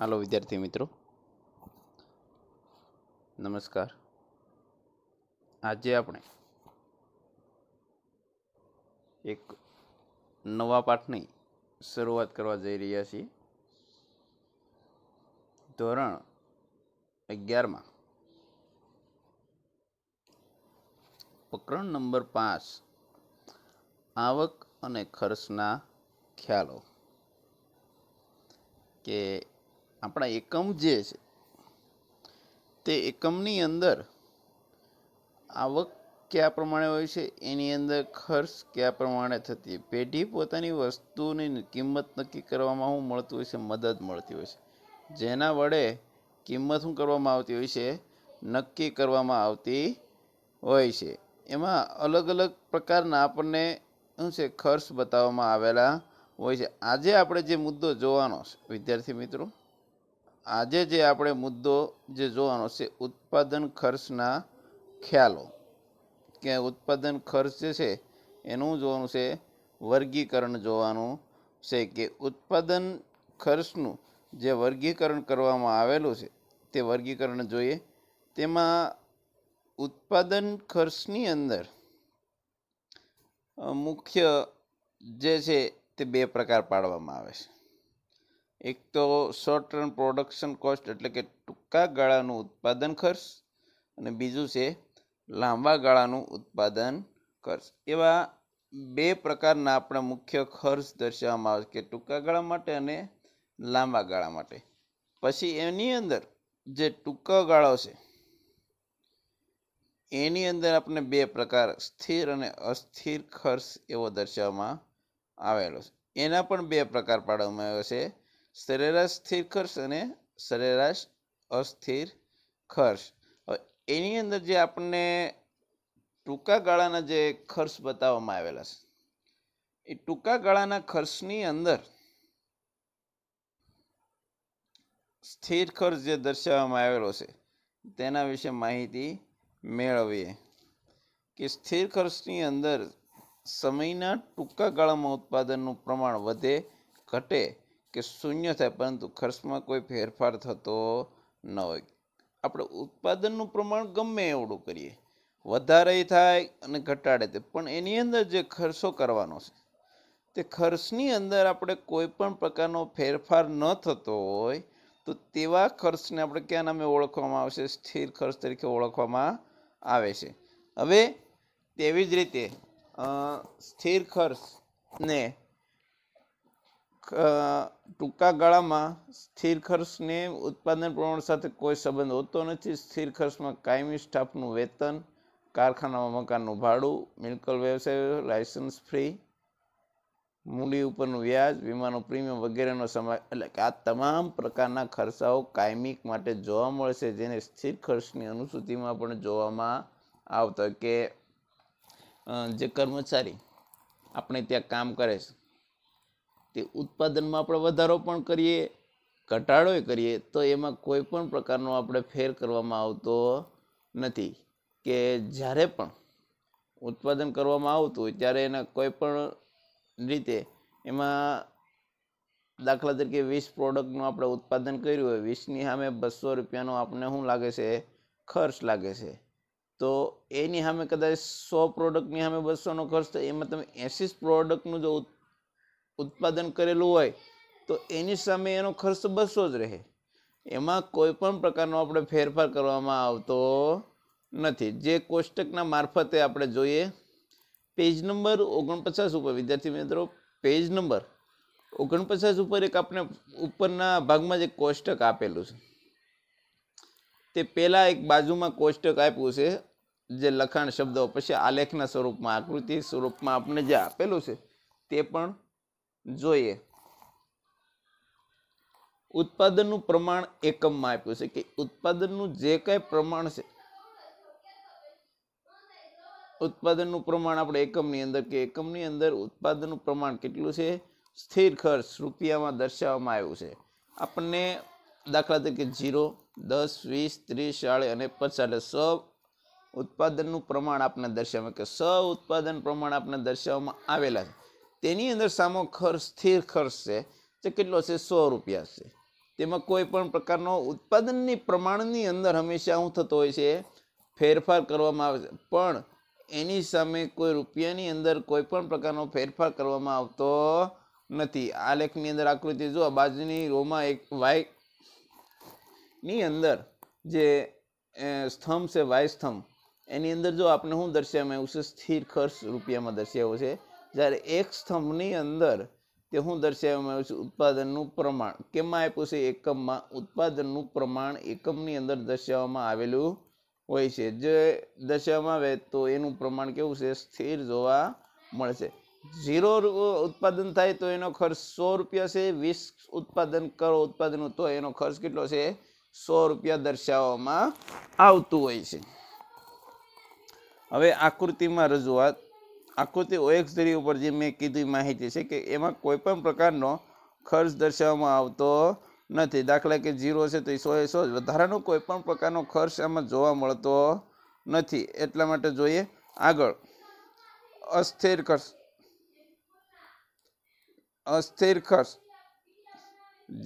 હાલો વિદ્યાર્થી મિત્રો નમસ્કાર આજે આપણે એક નવા પાઠની શરૂઆત કરવા જઈ રહ્યા છીએ ધોરણ અગિયારમાં પ્રકરણ નંબર પાંચ આવક અને ખર્ચના ખ્યાલો કે આપણા એકમ જે છે તે એકમની અંદર આવક કયા પ્રમાણે હોય છે એની અંદર ખર્ચ કયા પ્રમાણે થતી પેઢી પોતાની વસ્તુની કિંમત નક્કી કરવામાં શું મળતું હોય છે મદદ મળતી હોય છે જેના વડે કિંમત શું કરવામાં આવતી હોય છે નક્કી કરવામાં આવતી હોય છે એમાં અલગ અલગ પ્રકારના આપણને શું છે ખર્ચ બતાવવામાં આવેલા હોય છે આજે આપણે જે મુદ્દો જોવાનો છે વિદ્યાર્થી મિત્રો આજે જે આપણે મુદ્દો જે જોવાનો છે ઉત્પાદન ખર્ચના ખ્યાલો કે ઉત્પાદન ખર્ચ જે છે એનું જોવાનું છે વર્ગીકરણ જોવાનું છે કે ઉત્પાદન ખર્ચનું જે વર્ગીકરણ કરવામાં આવેલું છે તે વર્ગીકરણ જોઈએ તેમાં ઉત્પાદન ખર્ચની અંદર મુખ્ય જે છે તે બે પ્રકાર પાડવામાં આવે છે એક તો શોર્ટ ટર્મ પ્રોડક્શન કોસ્ટ એટલે કે ટૂંકા ગાળાનું ઉત્પાદન ખર્ચ અને બીજું છે લાંબા ગાળાનું ઉત્પાદન ખર્ચ એવા બે પ્રકારના આપણા મુખ્ય ખર્ચ દર્શાવવામાં આવે છે કે ટૂંકા ગાળા માટે અને લાંબા ગાળા માટે પછી એની અંદર જે ટૂંકા ગાળો છે એની અંદર આપણે બે પ્રકાર સ્થિર અને અસ્થિર ખર્ચ એવો દર્શાવવામાં આવેલો છે એના પણ બે પ્રકાર પાડવામાં આવ્યો છે સરેરાશ સ્થિર ખર્ચ અને સરેરાશ અસ્થિર ખર્ચ એની અંદર જે આપણને ટૂંકા ગાળાના જે ખર્ચ બતાવવામાં આવેલા છે એ ટૂંકા ગાળાના ખર્ચની અંદર સ્થિર ખર્ચ જે દર્શાવવામાં આવેલો છે તેના વિશે માહિતી મેળવીએ કે સ્થિર ખર્ચની અંદર સમયના ટૂંકા ગાળામાં ઉત્પાદનનું પ્રમાણ વધે ઘટે કે શૂન્ય થાય પરંતુ ખર્ચમાં કોઈ ફેરફાર થતો ન હોય આપણે ઉત્પાદનનું પ્રમાણ ગમે એવડું કરીએ વધારે થાય અને ઘટાડે તે પણ એની અંદર જે ખર્ચો કરવાનો છે તે ખર્ચની અંદર આપણે કોઈ પણ પ્રકારનો ફેરફાર ન થતો હોય તો તેવા ખર્ચને આપણે ક્યાં નામે ઓળખવામાં આવશે સ્થિર ખર્ચ તરીકે ઓળખવામાં આવે છે હવે તેવી જ રીતે સ્થિર ખર્ચને ટૂંકા ગાળામાં સ્થિર ખર્ચને ઉત્પાદન પ્રમાણ સાથે કોઈ સંબંધ હોતો નથી સ્થિર ખર્ચમાં કાયમી સ્ટાફનું વેતન કારખાનામાં મકાનનું ભાડું મિલકલ વ્યવસાય લાયસન્સ ફ્રી મૂડી ઉપરનું વ્યાજ વીમાનું પ્રીમિયમ વગેરેનો સમાવેશ એટલે કે આ તમામ પ્રકારના ખર્ચાઓ કાયમિક માટે જોવા મળશે જેને સ્થિર ખર્ચની અનુસૂચિમાં પણ જોવામાં આવતો કે જે કર્મચારી આપણે ત્યાં કામ કરે છે તે ઉત્પાદનમાં આપણે વધારો પણ કરીએ ઘટાડોય કરીએ તો એમાં કોઈ પણ પ્રકારનો આપણે ફેર કરવામાં આવતો નથી કે જ્યારે પણ ઉત્પાદન કરવામાં આવતું હોય ત્યારે એના કોઈ પણ રીતે એમાં દાખલા તરીકે વીસ પ્રોડક્ટનું આપણે ઉત્પાદન કર્યું હોય વીસની સામે બસો રૂપિયાનો આપણને શું લાગે છે ખર્ચ લાગે છે તો એની સામે કદાચ સો પ્રોડક્ટની સામે બસોનો ખર્ચ થાય એમાં તમે એંસી પ્રોડક્ટનું જો ઉત્પાદન કરેલું હોય તો એની સામે એનો ખર્ચ બસો જ રહે એમાં કોઈ પણ પ્રકારનો આપણે ફેરફાર કરવામાં આવતો નથી જે કોષ્ટકના મારફતે આપણે જોઈએ પેજ નંબર ઓગણપચાસ ઉપર વિદ્યાર્થી મિત્રો પેજ નંબર ઓગણપચાસ ઉપર એક આપણે ઉપરના ભાગમાં જે કોષ્ટક આપેલું છે તે પહેલાં એક બાજુમાં કોષ્ટક આપ્યું છે જે લખાણ શબ્દો પછી આલેખના સ્વરૂપમાં આકૃતિ સ્વરૂપમાં આપણે જે આપેલું છે તે પણ જોઈએ ઉત્પાદનનું પ્રમાણ એકમમાં આપ્યું છે કે ઉત્પાદનનું જે કંઈ પ્રમાણ છે ઉત્પાદનનું પ્રમાણ આપણે એકમની અંદર કે એકમની અંદર ઉત્પાદનનું પ્રમાણ કેટલું છે સ્થિર ખર્ચ રૂપિયામાં દર્શાવવામાં આવ્યું છે આપણને દાખલા તરીકે ઝીરો દસ વીસ ત્રીસ ચાળીસ અને પચાસ એટલે સ ઉત્પાદનનું પ્રમાણ આપણે દર્શાવવામાં કે સ ઉત્પાદન પ્રમાણ આપણે દર્શાવવામાં આવેલા છે તેની અંદર સામો ખર્ચ સ્થિર ખર્ચ છે તે કેટલો છે સો રૂપિયા છે તેમાં કોઈ પણ પ્રકારનો ઉત્પાદનની પ્રમાણની અંદર હંમેશા શું થતો હોય છે ફેરફાર કરવામાં આવે છે પણ એની સામે કોઈ રૂપિયાની અંદર કોઈ પણ પ્રકારનો ફેરફાર કરવામાં આવતો નથી આ લેખની અંદર આકૃતિ જો બાજુની રોમાં એક વાય ની અંદર જે સ્તંભ છે વાય સ્તંભ એની અંદર જો આપણે શું દર્શાવ્યું છે સ્થિર ખર્ચ રૂપિયામાં દર્શાવ્યો છે જ્યારે એક સ્તંભની અંદર તે હું દર્શાવવામાં આવ્યું છે ઉત્પાદનનું પ્રમાણ કેમાં આપ્યું છે એકમમાં ઉત્પાદનનું પ્રમાણ એકમની અંદર દર્શાવવામાં આવેલું હોય છે જે દર્શાવવામાં આવે તો એનું પ્રમાણ કેવું છે સ્થિર જોવા મળશે ઝીરો ઉત્પાદન થાય તો એનો ખર્ચ સો રૂપિયા છે વીસ ઉત્પાદન કરો ઉત્પાદન તો એનો ખર્ચ કેટલો છે સો રૂપિયા દર્શાવવામાં આવતું હોય છે હવે આકૃતિમાં રજૂઆત આકૃતિ ઓએક્સ ધરી ઉપર જે મેં કીધી માહિતી છે કે એમાં કોઈપણ પ્રકારનો ખર્ચ દર્શાવવામાં આવતો નથી દાખલા કે ઝીરો છે તો એ સો એ સો વધારાનો કોઈપણ પ્રકારનો ખર્ચ આમાં જોવા મળતો નથી એટલા માટે જોઈએ આગળ અસ્થિર ખર્ચ અસ્થિર ખર્ચ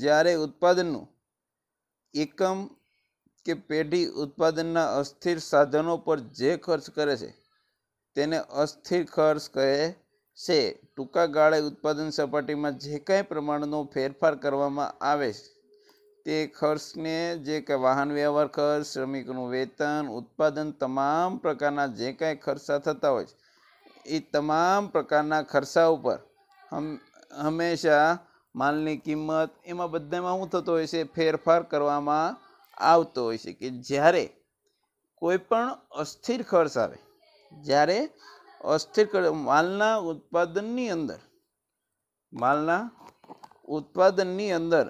જ્યારે ઉત્પાદનનું એકમ કે પેઢી ઉત્પાદનના અસ્થિર સાધનો પર જે ખર્ચ કરે છે તેને અસ્થિર ખર્ચ કહે છે ટૂંકા ગાળે ઉત્પાદન સપાટીમાં જે કાંઈ પ્રમાણનો ફેરફાર કરવામાં આવે તે ખર્ચને જે કે વાહન વ્યવહાર ખર્ચ શ્રમિકોનું વેતન ઉત્પાદન તમામ પ્રકારના જે કાંઈ ખર્ચા થતા હોય છે એ તમામ પ્રકારના ખર્ચા ઉપર હંમેશા માલની કિંમત એમાં બધામાં શું થતો હોય છે ફેરફાર કરવામાં આવતો હોય છે કે જ્યારે કોઈપણ અસ્થિર ખર્ચ આવે જ્યારે અસ્થિર માલના ઉત્પાદનની અંદર માલના ઉત્પાદનની અંદર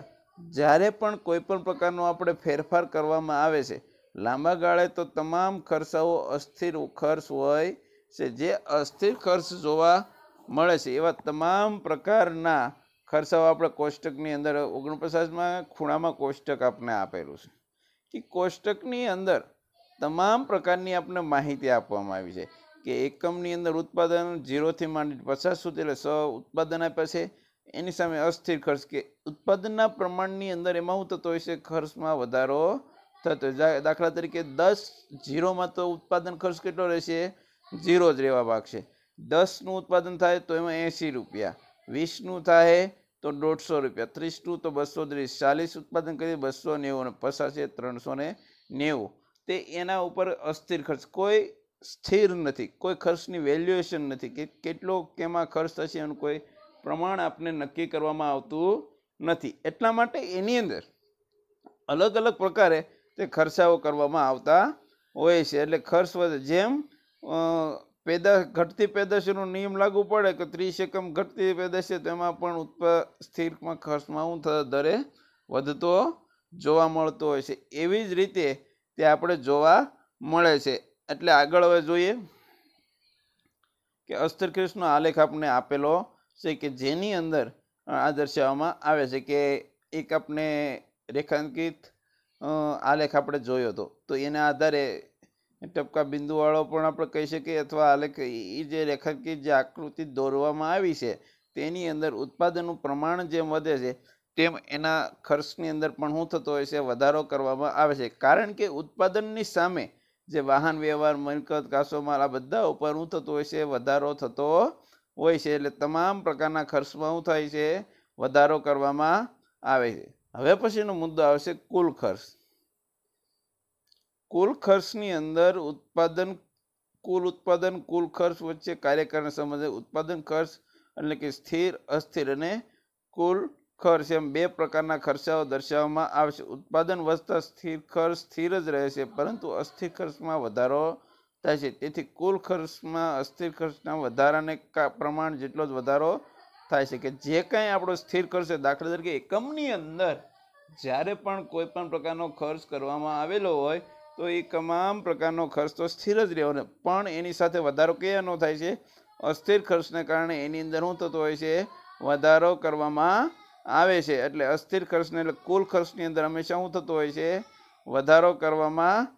જ્યારે પણ કોઈપણ પ્રકારનો આપણે ફેરફાર કરવામાં આવે છે લાંબા ગાળે તો તમામ ખર્ચાઓ અસ્થિર ખર્ચ હોય છે જે અસ્થિર ખર્ચ જોવા મળે છે એવા તમામ પ્રકારના ખર્ચાઓ આપણે કોષ્ટકની અંદર ઓગણપચાસમાં ખૂણામાં કોષ્ટક આપને આપેલું છે કે કોષ્ટકની અંદર તમામ પ્રકારની આપણને માહિતી આપવામાં આવી છે કે એકમની અંદર ઉત્પાદન ઝીરોથી માંડી પચાસ સુધી એટલે સો ઉત્પાદન આપ્યા છે એની સામે અસ્થિર ખર્ચ કે ઉત્પાદનના પ્રમાણની અંદર એમાં હું થતો હોય છે ખર્ચમાં વધારો થતો દાખલા તરીકે દસ ઝીરોમાં તો ઉત્પાદન ખર્ચ કેટલો રહેશે ઝીરો જ રહેવા ભાગશે દસનું ઉત્પાદન થાય તો એમાં એંશી રૂપિયા વીસનું થાય તો દોઢસો રૂપિયા ત્રીસનું તો બસો ત્રીસ ચાલીસ ઉત્પાદન કરીએ બસો નેવું અને પચાસે ત્રણસો ને નેવું તે એના ઉપર અસ્થિર ખર્ચ કોઈ સ્થિર નથી કોઈ ખર્ચની વેલ્યુએશન નથી કે કેટલો કેમાં ખર્ચ થશે એનું કોઈ પ્રમાણ આપને નક્કી કરવામાં આવતું નથી એટલા માટે એની અંદર અલગ અલગ પ્રકારે તે ખર્ચાઓ કરવામાં આવતા હોય છે એટલે ખર્ચ વધે જેમ પેદા ઘટતી પેદાશનો નિયમ લાગુ પડે કે ત્રીસ એકમ ઘટતી પેદાશ છે તેમાં પણ ઉત્પ સ્થિરમાં ખર્ચમાં હું દરે વધતો જોવા મળતો હોય છે એવી જ રીતે તે આપણે જોવા મળે છે એટલે આગળ હવે જોઈએ કે અસ્તરકૃષ્ણનો આલેખ આપણને આપેલો છે કે જેની અંદર આ દર્શાવવામાં આવે છે કે એક આપણે રેખાંકિત આલેખ આપણે જોયો હતો તો એના આધારે ટપકા બિંદુવાળો પણ આપણે કહી શકીએ અથવા આલેખ એ જે રેખાંકિત જે આકૃતિ દોરવામાં આવી છે તેની અંદર ઉત્પાદનનું પ્રમાણ જેમ વધે છે તેમ એના ખર્ચની અંદર પણ શું થતો હોય છે વધારો કરવામાં આવે છે કારણ કે ઉત્પાદનની સામે જે વાહન વ્યવહાર મિલકત કાસોમાલ આ બધા ઉપર શું થતો હોય છે વધારો થતો હોય છે એટલે તમામ પ્રકારના ખર્ચમાં શું થાય છે વધારો કરવામાં આવે છે હવે પછીનો મુદ્દો આવશે કુલ ખર્ચ કુલ ખર્ચની અંદર ઉત્પાદન કુલ ઉત્પાદન કુલ ખર્ચ વચ્ચે કાર્યકારને સંબંધે ઉત્પાદન ખર્ચ એટલે કે સ્થિર અસ્થિર અને કુલ ખર્ચ એમ બે પ્રકારના ખર્ચાઓ દર્શાવવામાં આવશે ઉત્પાદન વધતા સ્થિર ખર્ચ સ્થિર જ રહેશે પરંતુ અસ્થિર ખર્ચમાં વધારો થાય છે તેથી કુલ ખર્ચમાં અસ્થિર ખર્ચના વધારાને પ્રમાણ જેટલો જ વધારો થાય છે કે જે કાંઈ આપણો સ્થિર ખર્ચ છે દાખલા તરીકે એકમની અંદર જ્યારે પણ કોઈ પણ પ્રકારનો ખર્ચ કરવામાં આવેલો હોય તો એ તમામ પ્રકારનો ખર્ચ તો સ્થિર જ રહેવાનો પણ એની સાથે વધારો નો થાય છે અસ્થિર ખર્ચને કારણે એની અંદર શું થતો હોય છે વધારો કરવામાં આવે છે એટલે અસ્થિર ખર્ચને એટલે કુલ ખર્ચની અંદર હંમેશા શું થતો હોય છે વધારો કરવામાં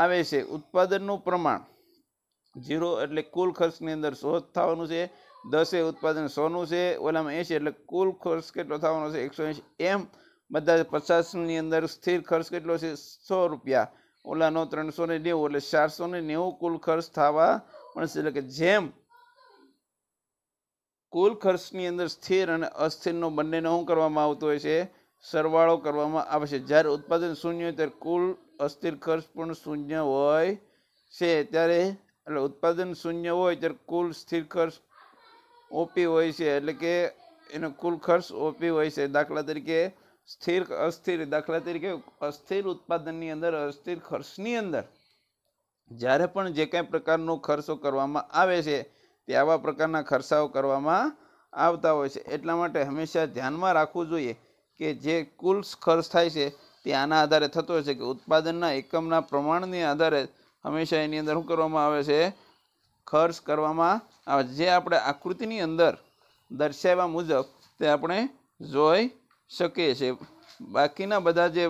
આવે છે ઉત્પાદનનું પ્રમાણ ઝીરો એટલે કુલ ખર્ચની અંદર સો થવાનું છે દસે ઉત્પાદન સોનું છે ઓલામાં એંશી એટલે કુલ ખર્ચ કેટલો થવાનો છે એકસો એંસી એમ બધા પચાસની અંદર સ્થિર ખર્ચ કેટલો છે સો રૂપિયા ઓલાનો ત્રણસો ને નેવું એટલે ચારસો ને નેવું કુલ ખર્ચ થવા પણ છે એટલે કે જેમ કુલ ખર્ચની અંદર સ્થિર અને અસ્થિરનો બંનેનો શું કરવામાં આવતો હોય છે સરવાળો કરવામાં આવે છે જ્યારે ઉત્પાદન શૂન્ય હોય ત્યારે કુલ અસ્થિર ખર્ચ પણ શૂન્ય હોય છે ત્યારે એટલે ઉત્પાદન શૂન્ય હોય ત્યારે કુલ સ્થિર ખર્ચ ઓપી હોય છે એટલે કે એનો કુલ ખર્ચ ઓપી હોય છે દાખલા તરીકે સ્થિર અસ્થિર દાખલા તરીકે અસ્થિર ઉત્પાદનની અંદર અસ્થિર ખર્ચની અંદર જ્યારે પણ જે કાંઈ પ્રકારનો ખર્ચો કરવામાં આવે છે તે આવા પ્રકારના ખર્ચાઓ કરવામાં આવતા હોય છે એટલા માટે હંમેશા ધ્યાનમાં રાખવું જોઈએ કે જે કુલ ખર્ચ થાય છે તે આના આધારે થતો હોય છે કે ઉત્પાદનના એકમના પ્રમાણની આધારે હંમેશા એની અંદર શું કરવામાં આવે છે ખર્ચ કરવામાં આવે છે જે આપણે આકૃતિની અંદર દર્શાવ્યા મુજબ તે આપણે જોઈ શકીએ છીએ બાકીના બધા જે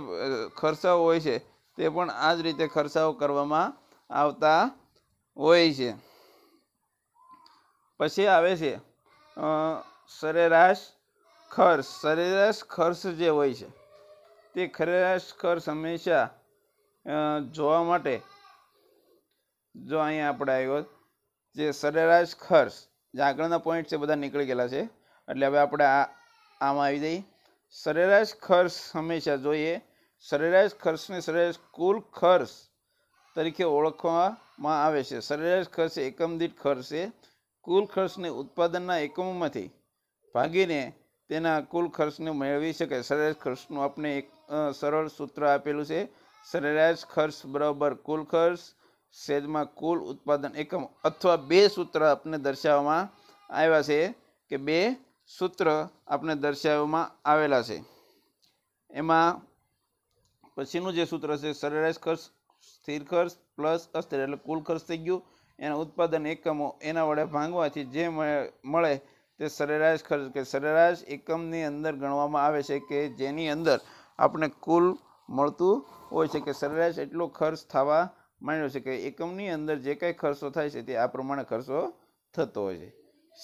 ખર્ચાઓ હોય છે તે પણ આ જ રીતે ખર્ચાઓ કરવામાં આવતા હોય છે પછી આવે છે સરેરાશ ખર્ચ સરેરાશ ખર્ચ જે હોય છે તે સરેરાશ ખર્ચ હંમેશા જોવા માટે જો અહીંયા આપણે આવ્યો જે સરેરાશ ખર્ચ જે આગળના પોઈન્ટ છે બધા નીકળી ગયેલા છે એટલે હવે આપણે આ આમાં આવી જઈએ સરેરાશ ખર્ચ હંમેશા જોઈએ સરેરાશ ખર્ચને સરેરાશ કુલ ખર્ચ તરીકે ઓળખવામાં આવે છે સરેરાશ ખર્ચ એકમ દીઠ ખર્ચ છે કુલ ખર્ચને ઉત્પાદનના એકમોમાંથી ભાગીને તેના કુલ ખર્ચને મેળવી શકે સરેરાશ ખર્ચનું આપણે એક સરળ સૂત્ર આપેલું છે સરેરાશ ખર્ચ બરાબર કુલ ખર્ચ સેજમાં કુલ ઉત્પાદન એકમ અથવા બે સૂત્ર આપણે દર્શાવવામાં આવ્યા છે કે બે સૂત્ર આપણે દર્શાવવામાં આવેલા છે એમાં પછીનું જે સૂત્ર છે સરેરાશ ખર્ચ સ્થિર ખર્ચ પ્લસ અસ્થિર એટલે કુલ ખર્ચ થઈ ગયું એના ઉત્પાદન એકમો એના વડે ભાંગવાથી જે મળે તે સરેરાશ ખર્ચ કે સરેરાશ એકમની અંદર ગણવામાં આવે છે કે જેની અંદર આપણે કુલ મળતું હોય છે કે સરેરાશ એટલો ખર્ચ થવા માંડ્યો છે કે એકમની અંદર જે કાંઈ ખર્ચો થાય છે તે આ પ્રમાણે ખર્ચો થતો હોય છે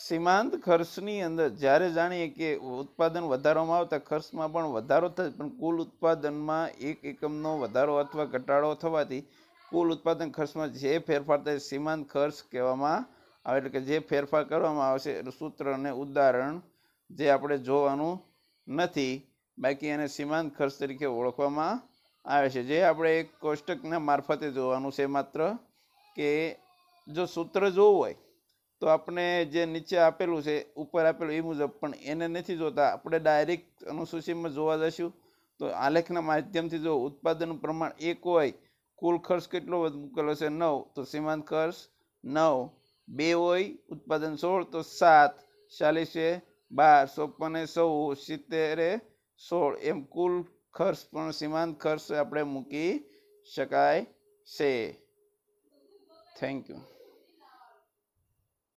સીમાંત ખર્ચની અંદર જ્યારે જાણીએ કે ઉત્પાદન વધારવામાં આવતા ખર્ચમાં પણ વધારો થાય પણ કુલ ઉત્પાદનમાં એક એકમનો વધારો અથવા ઘટાડો થવાથી કુલ ઉત્પાદન ખર્ચમાં જે ફેરફાર થાય સીમાંત ખર્ચ કહેવામાં આવે એટલે કે જે ફેરફાર કરવામાં આવશે અને ઉદાહરણ જે આપણે જોવાનું નથી બાકી એને સીમાંત ખર્ચ તરીકે ઓળખવામાં આવે છે જે આપણે એક કોષ્ટકના મારફતે જોવાનું છે માત્ર કે જો સૂત્ર જોવું હોય તો આપણે જે નીચે આપેલું છે ઉપર આપેલું એ મુજબ પણ એને નથી જોતા આપણે ડાયરેક્ટ અનુસૂચિમાં જોવા જશું તો આલેખના માધ્યમથી જો ઉત્પાદન પ્રમાણ એક હોય કુલ ખર્ચ કેટલો મૂકેલો છે નવ તો સીમાંત ખર્ચ નવ બે હોય ઉત્પાદન સોળ તો સાત ચાલીસે બાર ચોપને સૌ સિત્તેરે સોળ એમ કુલ ખર્ચ પણ સીમાંત ખર્ચ આપણે મૂકી શકાય છે થેન્ક યુ